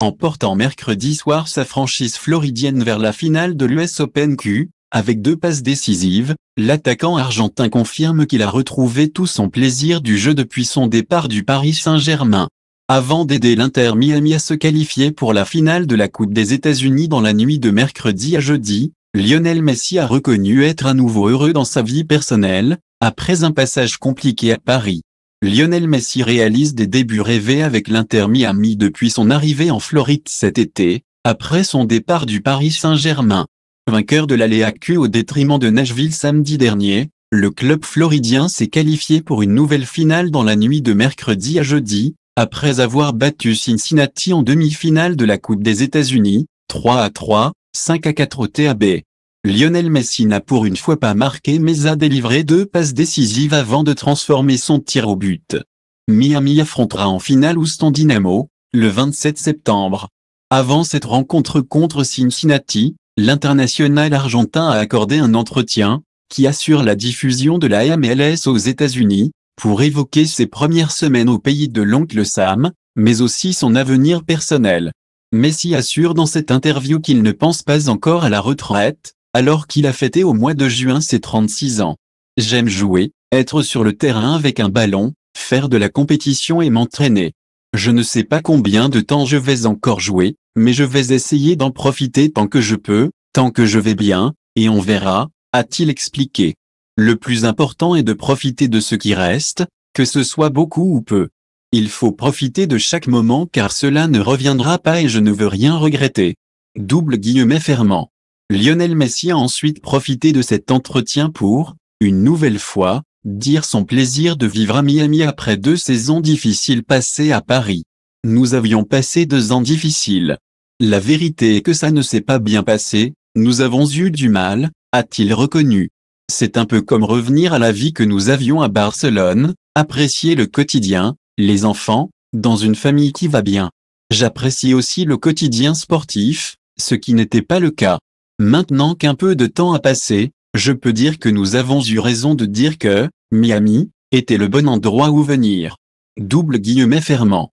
En portant mercredi soir sa franchise floridienne vers la finale de l'US Open Q, avec deux passes décisives, l'attaquant argentin confirme qu'il a retrouvé tout son plaisir du jeu depuis son départ du Paris Saint-Germain. Avant d'aider l'Inter Miami à se qualifier pour la finale de la Coupe des États-Unis dans la nuit de mercredi à jeudi, Lionel Messi a reconnu être à nouveau heureux dans sa vie personnelle, après un passage compliqué à Paris. Lionel Messi réalise des débuts rêvés avec l'Inter Miami depuis son arrivée en Floride cet été, après son départ du Paris Saint-Germain. Vainqueur de l'allée Q au détriment de Nashville samedi dernier, le club floridien s'est qualifié pour une nouvelle finale dans la nuit de mercredi à jeudi, après avoir battu Cincinnati en demi-finale de la Coupe des États-Unis, 3 à 3, 5 à 4 au TAB. Lionel Messi n'a pour une fois pas marqué mais a délivré deux passes décisives avant de transformer son tir au but. Miami affrontera en finale Houston Dynamo, le 27 septembre. Avant cette rencontre contre Cincinnati, l'international argentin a accordé un entretien, qui assure la diffusion de la MLS aux États-Unis, pour évoquer ses premières semaines au pays de l'oncle Sam, mais aussi son avenir personnel. Messi assure dans cette interview qu'il ne pense pas encore à la retraite, alors qu'il a fêté au mois de juin ses 36 ans. J'aime jouer, être sur le terrain avec un ballon, faire de la compétition et m'entraîner. Je ne sais pas combien de temps je vais encore jouer, mais je vais essayer d'en profiter tant que je peux, tant que je vais bien, et on verra, a-t-il expliqué. Le plus important est de profiter de ce qui reste, que ce soit beaucoup ou peu. Il faut profiter de chaque moment car cela ne reviendra pas et je ne veux rien regretter. Double guillemet fermant. Lionel Messi a ensuite profité de cet entretien pour, une nouvelle fois, dire son plaisir de vivre à Miami après deux saisons difficiles passées à Paris. Nous avions passé deux ans difficiles. La vérité est que ça ne s'est pas bien passé, nous avons eu du mal, a-t-il reconnu. C'est un peu comme revenir à la vie que nous avions à Barcelone, apprécier le quotidien, les enfants, dans une famille qui va bien. J'apprécie aussi le quotidien sportif, ce qui n'était pas le cas. Maintenant qu'un peu de temps a passé, je peux dire que nous avons eu raison de dire que, Miami, était le bon endroit où venir. Double guillemet fermant.